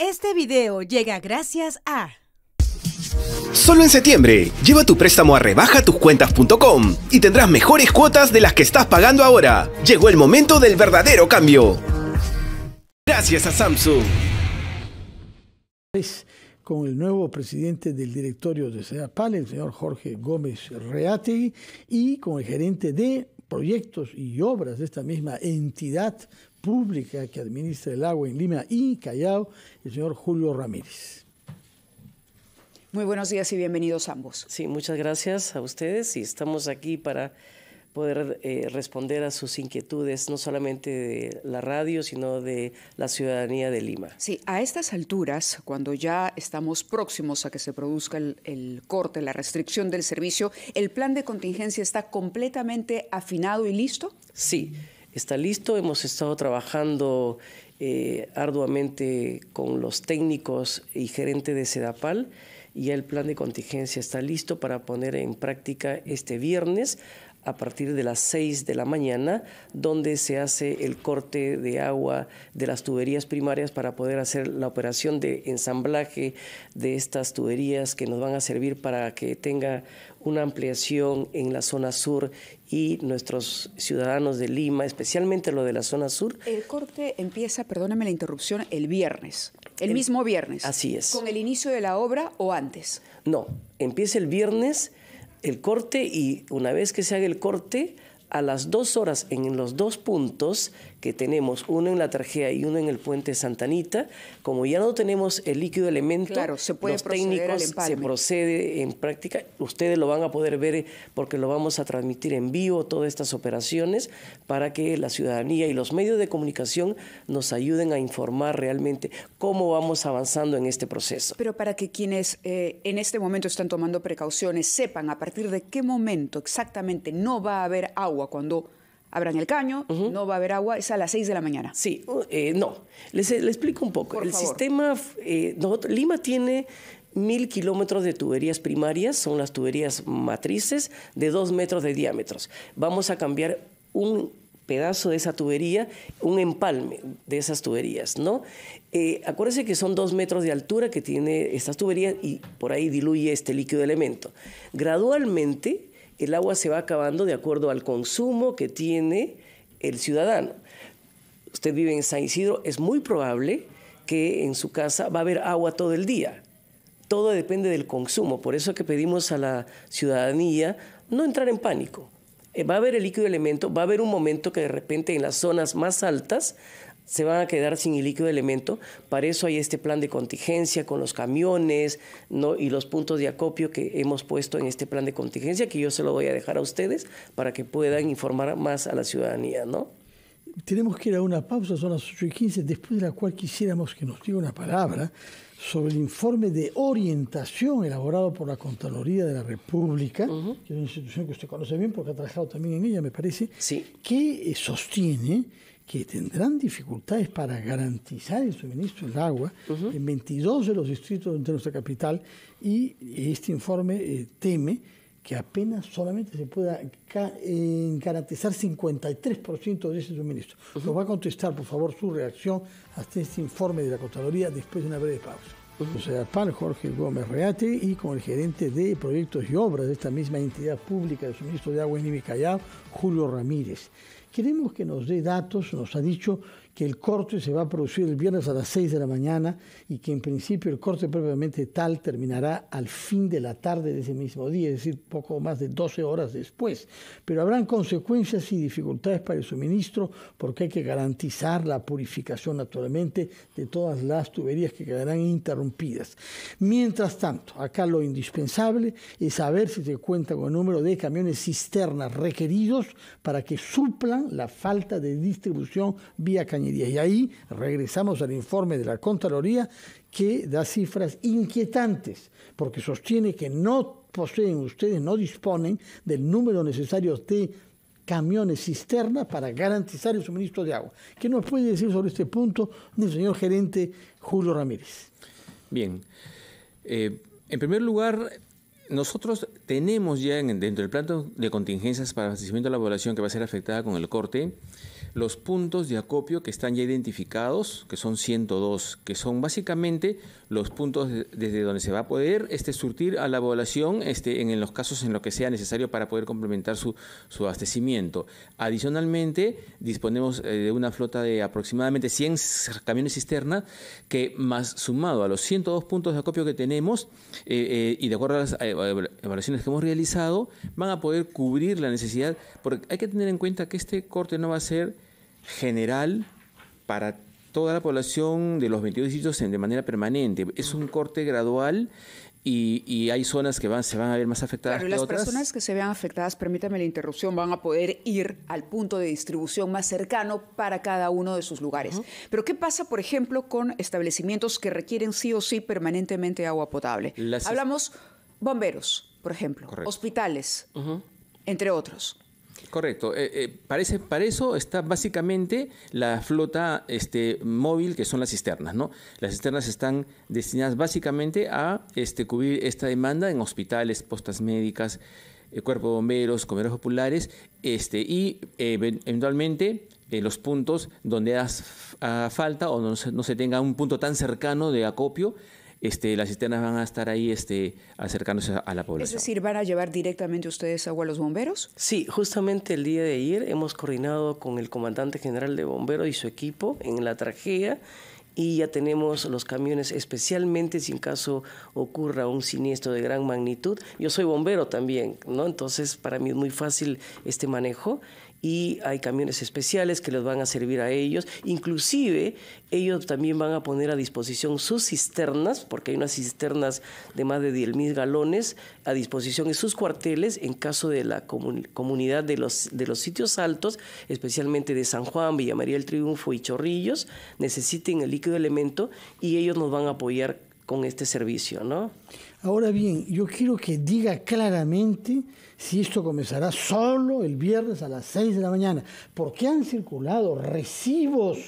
Este video llega gracias a... Solo en septiembre, lleva tu préstamo a rebajatuscuentas.com y tendrás mejores cuotas de las que estás pagando ahora. Llegó el momento del verdadero cambio. Gracias a Samsung. Con el nuevo presidente del directorio de seapal el señor Jorge Gómez Reati, y con el gerente de proyectos y obras de esta misma entidad, que administra el agua en Lima y Callao, el señor Julio Ramírez. Muy buenos días y bienvenidos ambos. Sí, muchas gracias a ustedes y estamos aquí para poder eh, responder a sus inquietudes, no solamente de la radio, sino de la ciudadanía de Lima. Sí, a estas alturas, cuando ya estamos próximos a que se produzca el, el corte, la restricción del servicio, ¿el plan de contingencia está completamente afinado y listo? Sí está listo. Hemos estado trabajando eh, arduamente con los técnicos y gerente de Sedapal y el plan de contingencia está listo para poner en práctica este viernes a partir de las 6 de la mañana, donde se hace el corte de agua de las tuberías primarias para poder hacer la operación de ensamblaje de estas tuberías que nos van a servir para que tenga una ampliación en la zona sur y nuestros ciudadanos de Lima, especialmente lo de la zona sur. El corte empieza, perdóname la interrupción, el viernes, el, el, mismo viernes. Así es. ¿Con el inicio de la obra o antes? No, empieza el viernes el corte y una vez que se haga el corte, a las dos horas en los dos puntos que tenemos, uno en la tarjeta y uno en el puente Santanita, como ya no tenemos el líquido elemento, se los técnicos se procede en práctica, ustedes lo van a poder ver porque lo vamos a transmitir en vivo todas estas operaciones para que la ciudadanía y los medios de comunicación nos ayuden a informar realmente cómo vamos avanzando en este proceso. Pero para que quienes eh, en este momento están tomando precauciones sepan a partir de qué momento exactamente no va a haber agua, cuando abran el caño, no va a haber agua, es a las 6 de la mañana. Sí, eh, no, les, eh, explico un poco. el sistema, eh, Lima tiene mil kilómetros de tuberías primarias, son las tuberías matrices de dos metros de diámetros. Vamos a cambiar un pedazo de esa tubería, un empalme de esas tuberías, ¿no? acuérdense que son dos metros de altura que tiene estas tuberías y por ahí diluye este líquido elemento. Gradualmente el agua se va acabando de acuerdo al consumo que tiene el ciudadano. Usted vive en San Isidro, es muy probable que en su casa va a haber agua todo el día. Todo depende del consumo, por eso que pedimos a la ciudadanía no entrar en pánico. Eh, va a haber el líquido elemento, va a haber un momento que de repente en las zonas más altas se van a quedar sin el líquido de elemento. Para eso hay este plan de contingencia con los camiones y los puntos de acopio que hemos puesto en este plan de contingencia, que yo se lo voy a dejar a ustedes para que puedan informar más a la ciudadanía. ¿no? Tenemos que ir a una pausa, son las 8 y 15, después de la cual quisiéramos que nos diga una palabra sobre el informe de orientación elaborado por la Contraloría de la República, que es una institución que usted conoce bien porque ha trabajado también en ella, me parece, sí. que eh, sostiene que tendrán dificultades para garantizar el suministro del agua en 22 de los distritos de nuestra capital y este informe eh, teme que apenas solamente se pueda garantizar 53% de ese suministro. Nos va a contestar, por favor, su reacción hasta este informe de la Contraloría después de una breve pausa. José para Jorge Gómez Reate y con el gerente de proyectos y obras de esta misma entidad pública de suministro de agua en Callao, Julio Ramírez. Queremos que nos dé datos, nos ha dicho que el corte se va a producir el viernes a las 6 de la mañana y que en principio el corte propiamente tal terminará al fin de la tarde de ese mismo día, es decir, poco más de 12 horas después. Pero habrán consecuencias y dificultades para el suministro porque hay que garantizar la purificación naturalmente de todas las tuberías que quedarán interrumpidas. Mientras tanto, acá lo indispensable es saber si se cuenta con el número de camiones cisternas requeridos para que suplan la falta de distribución vía cañería y Y ahí regresamos al informe de la Contraloría que da cifras inquietantes, porque sostiene que no poseen ustedes, no disponen del número necesario de camiones cisterna para garantizar el suministro de agua. ¿Qué nos puede decir sobre este punto el señor gerente Julio Ramírez? Bien. Eh, en primer lugar, nosotros tenemos ya dentro del plan de contingencias para abastecimiento de la población que va a ser afectada con el corte, los puntos de acopio que están ya identificados, que son 102, que son básicamente los puntos desde donde se va a poder este, surtir a la población este, en, los casos en los que sea necesario para poder complementar su, abastecimiento. Adicionalmente, disponemos eh, de una flota de aproximadamente 100 camiones cisterna que más sumado a los 102 puntos de acopio que tenemos eh, eh, y de acuerdo a las evaluaciones que hemos realizado van a poder cubrir la necesidad, porque hay que tener en cuenta que este corte no va a ser general para toda la población de los 22 distritos de manera permanente. Es un corte gradual y, hay zonas que se van a ver más afectadas. Claro, las personas que se vean afectadas, permítame la interrupción, van a poder ir al punto de distribución más cercano para cada uno de sus lugares. Pero ¿qué pasa, por ejemplo, con establecimientos que requieren sí o sí permanentemente agua potable? Hablamos Bomberos, por ejemplo, hospitales, entre otros. Correcto. Eh, eh, parece, para eso está básicamente la flota este, móvil, que son las cisternas. ¿no? Las cisternas están destinadas básicamente a este, cubrir esta demanda en hospitales, postas médicas, eh, cuerpo de bomberos, comercios populares este, y eventualmente los puntos donde haga falta o no no se tenga un punto tan cercano de acopio este, las cisternas van a estar ahí este, acercándose a, la población. Es decir, ¿van a llevar directamente ustedes agua a los bomberos? Sí, justamente el día de ayer hemos coordinado con el comandante general de bomberos y su equipo en la tragedia y ya tenemos los camiones especialmente si en caso ocurra un siniestro de gran magnitud. Yo soy bombero también, ¿no? Entonces para mí es muy fácil este manejo y hay camiones especiales que los van a servir a ellos. Inclusive ellos también van a poner a disposición sus cisternas, porque hay unas cisternas de más de 10.000 galones a disposición en sus cuarteles en caso de la comunidad de los, de los sitios altos, especialmente de San Juan, Villa María del Triunfo y Chorrillos, necesiten el líquido elemento y ellos nos van a apoyar con este servicio, ¿no? Ahora bien, yo quiero que diga claramente si esto comenzará solo el viernes a las 6 de la mañana, porque han circulado recibos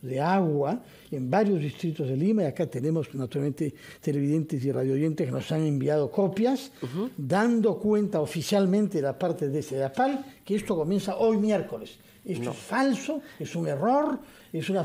de agua en varios distritos de Lima, y acá tenemos naturalmente televidentes y radioyentes que nos han enviado copias, dando cuenta oficialmente de la parte de CEDAPAL que esto comienza hoy miércoles. Esto es falso, es un error, es una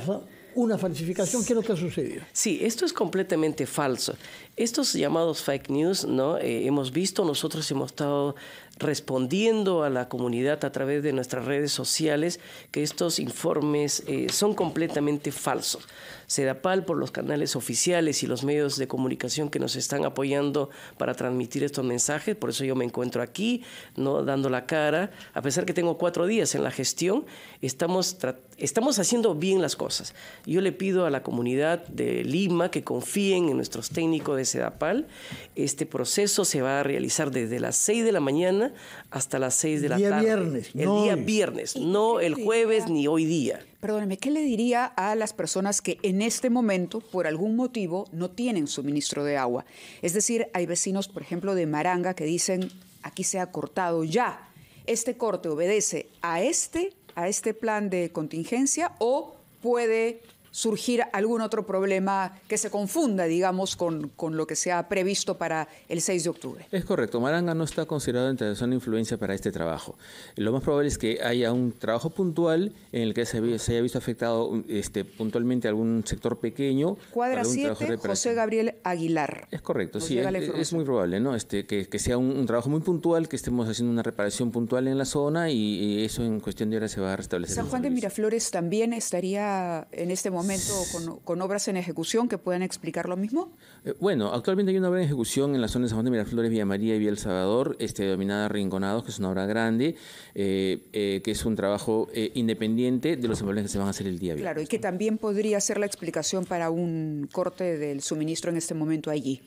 una falsificación. ¿Qué es lo que ha sucedido? Sí, esto es completamente falso. Estos llamados fake news, ¿no? Eh, hemos visto, nosotros hemos estado respondiendo a la comunidad a través de nuestras redes sociales que estos informes eh, son completamente falsos. Sedapal, por los canales oficiales y los medios de comunicación que nos están apoyando para transmitir estos mensajes, por eso yo me encuentro aquí, no dando la cara, a pesar que tengo cuatro días en la gestión, estamos, estamos haciendo bien las cosas. Yo le pido a la comunidad de Lima que confíen en nuestros técnicos de Sedapal. Este proceso se va a realizar desde las seis de la mañana hasta las 6 de la tarde. Viernes, el día viernes, no el jueves ni hoy día. Perdóneme, ¿qué le diría a las personas que en este momento, por algún motivo, no tienen suministro de agua? Es decir, hay vecinos, por ejemplo, de Maranga que dicen, aquí se ha cortado ya. ¿Este corte obedece a este, a este plan de contingencia o puede surgir algún otro problema que se confunda, digamos, con, lo que se ha previsto para el 6 de octubre. Es correcto, Maranga no está considerado entre zona influencia para este trabajo. Lo más probable es que haya un trabajo puntual en el que se, haya visto afectado este, puntualmente algún sector pequeño. Cuadra 7, José Gabriel Aguilar. Es correcto, sí, es, muy probable, ¿no? Este, que, sea un, trabajo muy puntual, que estemos haciendo una reparación puntual en la zona y, eso en cuestión de horas se va a restablecer. San Juan de Miraflores también estaría en este momento momento con, obras en ejecución que puedan explicar lo mismo? Eh, bueno, actualmente hay una obra en ejecución en la zona de San Juan de Miraflores, Villa María y Villa El Salvador, este, denominada Rinconados, que es una obra grande, eh, eh, que es un trabajo independiente de los empleos que se van a hacer el día viernes. Claro, y que también podría ser la explicación para un corte del suministro en este momento allí.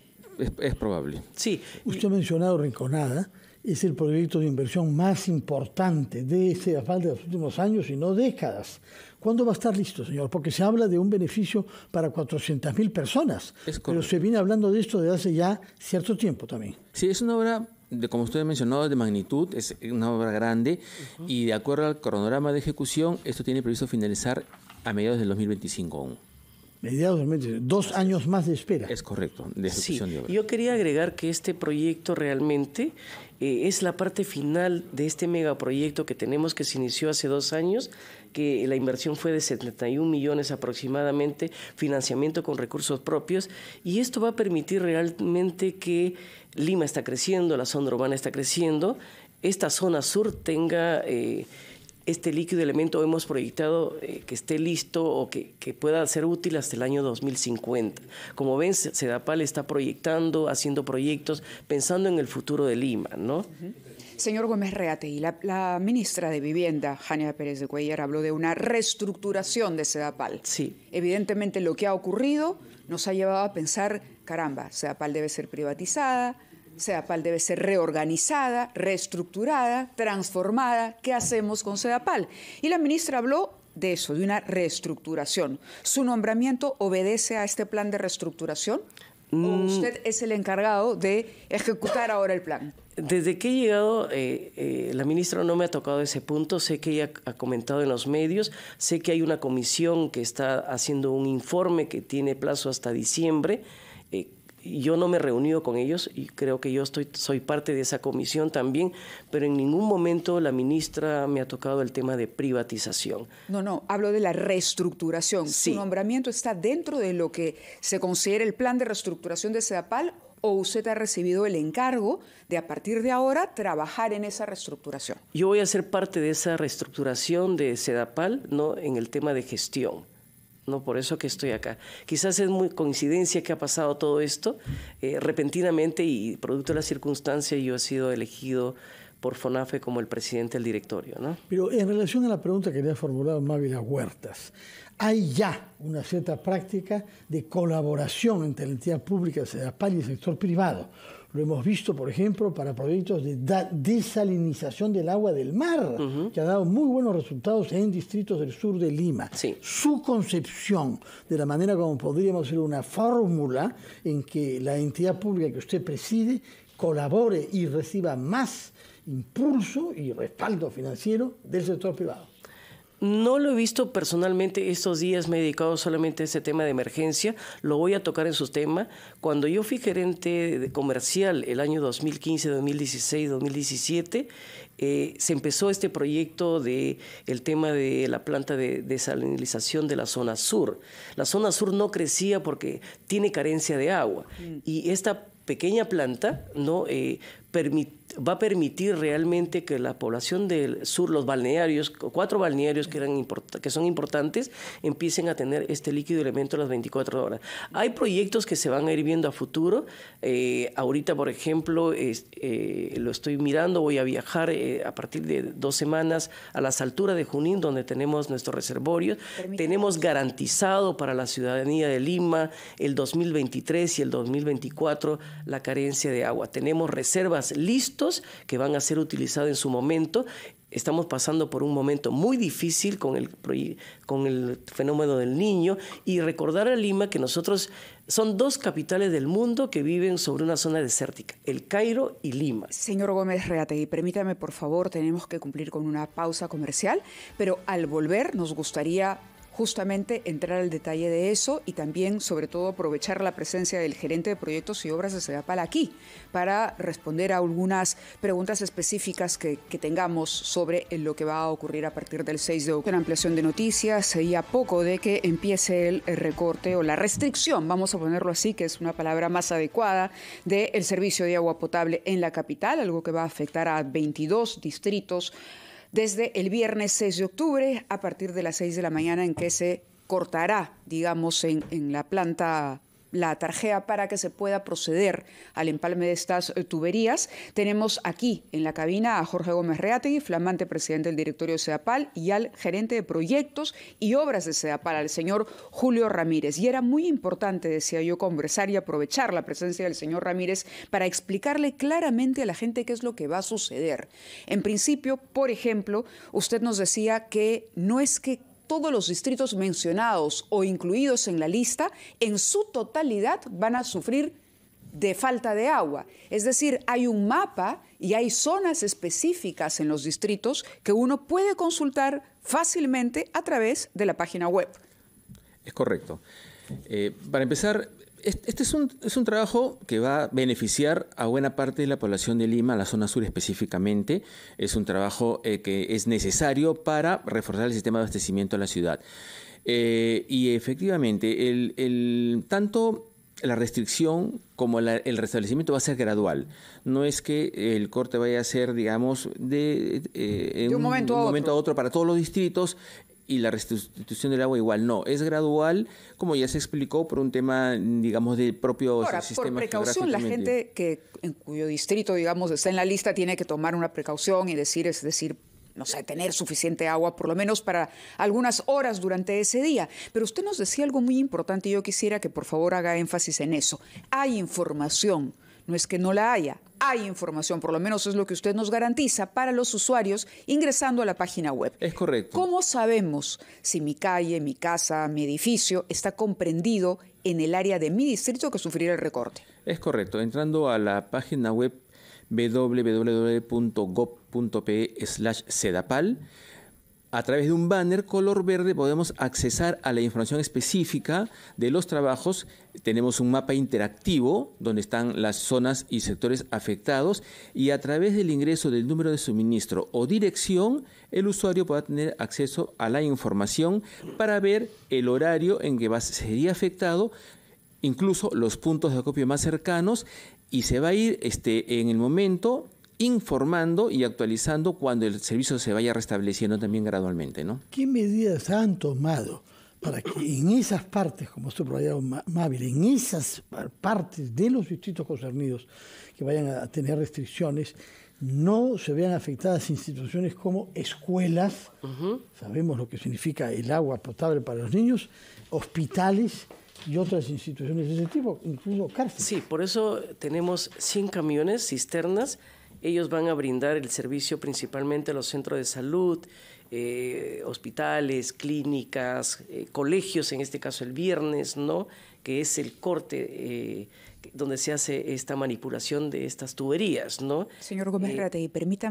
es probable. Sí. Usted ha mencionado Rinconada es el proyecto de inversión más importante de este asfalto de los últimos años y no décadas. ¿Cuándo va a estar listo, señor? Porque se habla de un beneficio para 400.000 personas. pero se viene hablando de esto desde hace ya cierto tiempo también. Sí, es una obra de, como usted ha mencionado, de magnitud, es una obra grande y de acuerdo al cronograma de ejecución, esto tiene previsto finalizar a mediados del 2025 aún. Mediados dos años más de espera. Es correcto, de ejecución de obra. Yo quería agregar que este proyecto realmente eh, es la parte final de este megaproyecto que tenemos que se inició hace dos años, que la inversión fue de 71 millones aproximadamente, financiamiento con recursos propios, y esto va a permitir realmente que Lima está creciendo, la zona urbana está creciendo, esta zona sur tenga... Eh, este líquido elemento hemos proyectado eh, que esté listo o que, pueda ser útil hasta el año 2050. Como ven, Sedapal está proyectando, haciendo proyectos, pensando en el futuro de Lima, ¿no? Señor Gómez Reate, la, la, ministra de Vivienda, Jania Pérez de Cuellar, habló de una reestructuración de Sedapal. Sí. Evidentemente lo que ha ocurrido nos ha llevado a pensar, caramba, Sedapal debe ser privatizada, CEDAPAL debe ser reorganizada, reestructurada, transformada. ¿Qué hacemos con CEDAPAL? Y la ministra habló de eso, de una reestructuración. ¿Su nombramiento obedece a este plan de reestructuración? Mm. usted es el encargado de ejecutar ahora el plan? Desde que he llegado, eh, eh, la ministra no me ha tocado ese punto. Sé que ella ha comentado en los medios, sé que hay una comisión que está haciendo un informe que tiene plazo hasta diciembre yo no me he reunido con ellos y creo que yo estoy, soy parte de esa comisión también, pero en ningún momento la ministra me ha tocado el tema de privatización. No, no, hablo de la reestructuración. ¿Su nombramiento está dentro de lo que se considera el plan de reestructuración de SEDAPAL o usted ha recibido el encargo de a partir de ahora trabajar en esa reestructuración? Yo voy a ser parte de esa reestructuración de SEDAPAL ¿no? en el tema de gestión. Por eso que estoy acá. Quizás es muy coincidencia que ha pasado todo esto eh, repentinamente y producto de la circunstancia yo he sido elegido por FONAFE como el presidente del directorio, ¿no? Pero en relación a la pregunta que le ha formulado Mávila Huertas, hay ya una cierta práctica de colaboración entre la entidad pública, CEDAPAL y el sector privado. Lo hemos visto, por ejemplo, para proyectos de desalinización del agua del mar, que ha dado muy buenos resultados en distritos del sur de Lima. Su concepción de la manera como podríamos hacer una fórmula en que la entidad pública que usted preside colabore y reciba más impulso y respaldo financiero del sector privado. No lo he visto personalmente estos días, me he dedicado solamente a este tema de emergencia, lo voy a tocar en su tema. Cuando yo fui gerente de comercial el año 2015, 2016, 2017, se empezó este proyecto de el tema de la planta de desalinización de la zona sur. La zona sur no crecía porque tiene carencia de agua mm. y esta pequeña planta no eh, permitió va a permitir realmente que la población del sur, los balnearios, cuatro balnearios que, son importantes, empiecen a tener este líquido elemento a las 24 horas. Hay proyectos que se van a ir viendo a futuro. Eh, ahorita, por ejemplo, eh, lo estoy mirando, voy a viajar eh, a partir de dos semanas a las alturas de Junín, donde tenemos nuestros reservorios. Tenemos garantizado para la ciudadanía de Lima el 2023 y el 2024 la carencia de agua. Tenemos reservas listas que van a ser utilizados en su momento. Estamos pasando por un momento muy difícil con el, con el fenómeno del niño y recordar a Lima que nosotros son dos capitales del mundo que viven sobre una zona desértica, el Cairo y Lima. Señor Gómez Reategui, permítame por favor, tenemos que cumplir con una pausa comercial, pero al volver nos gustaría justamente entrar al detalle de eso y también, sobre todo, aprovechar la presencia del gerente de proyectos y obras de SEDAPAL aquí para responder a algunas preguntas específicas que, tengamos sobre lo que va a ocurrir a partir del 6 de octubre. Una ampliación de noticias y a poco de que empiece el recorte o la restricción, vamos a ponerlo así, que es una palabra más adecuada, del servicio de agua potable en la capital, algo que va a afectar a 22 distritos desde el viernes 6 de octubre a partir de las 6 de la mañana en que se cortará, digamos, en, en la planta la tarjea para que se pueda proceder al empalme de estas eh, tuberías. Tenemos aquí en la cabina a Jorge Gómez Reategui, flamante presidente del directorio de CEDAPAL, y al gerente de proyectos y obras de CEDAPAL, al señor Julio Ramírez. Y era muy importante, decía yo, conversar y aprovechar la presencia del señor Ramírez para explicarle claramente a la gente qué es lo que va a suceder. En principio, por ejemplo, usted nos decía que no es que todos los distritos mencionados o incluidos en la lista, en su totalidad van a sufrir de falta de agua. Es decir, hay un mapa y hay zonas específicas en los distritos que uno puede consultar fácilmente a través de la página web. Es correcto. Eh, para empezar, este es un, es un, trabajo que va a beneficiar a buena parte de la población de Lima, la zona sur específicamente. Es un trabajo eh, que es necesario para reforzar el sistema de abastecimiento de la ciudad. Eh, y efectivamente, el, tanto la restricción como el restablecimiento va a ser gradual. No es que el corte vaya a ser, digamos, de, eh, un, momento, a otro para todos los distritos y la restitución del agua igual. No, es gradual, como ya se explicó, por un tema, digamos, del propio Ahora, sistema. Por precaución, la gente que en cuyo distrito, digamos, está en la lista tiene que tomar una precaución y decir, es decir, no sé, tener suficiente agua, por lo menos para algunas horas durante ese día. Pero usted nos decía algo muy importante y yo quisiera que por favor haga énfasis en eso. Hay información, no es que no la haya, hay información, por lo menos es lo que usted nos garantiza para los usuarios ingresando a la página web. Es correcto. ¿Cómo sabemos si mi calle, mi casa, mi edificio está comprendido en el área de mi distrito que sufrirá el recorte? Es correcto. Entrando a la página web www.gov.pe slash sedapal, a través de un banner color verde podemos accesar a la información específica de los trabajos. Tenemos un mapa interactivo donde están las zonas y sectores afectados y a través del ingreso del número de suministro o dirección, el usuario podrá tener acceso a la información para ver el horario en que va, sería afectado, incluso los puntos de acopio más cercanos y se va a ir este, en el momento informando y actualizando cuando el servicio se vaya restableciendo también gradualmente. ¿no? ¿Qué medidas han tomado para que en esas partes, como usted probado Mávil, en esas partes de los distritos concernidos que vayan a tener restricciones, no se vean afectadas instituciones como escuelas, sabemos lo que significa el agua potable para los niños, hospitales, y otras instituciones de ese tipo, incluso cárceles. Sí, por eso tenemos 100 camiones, cisternas, ellos van a brindar el servicio principalmente a los centros de salud, eh, hospitales, clínicas, eh, colegios, en este caso el viernes, ¿no? Que es el corte eh, donde se hace esta manipulación de estas tuberías, ¿no? Señor Gómez permítame.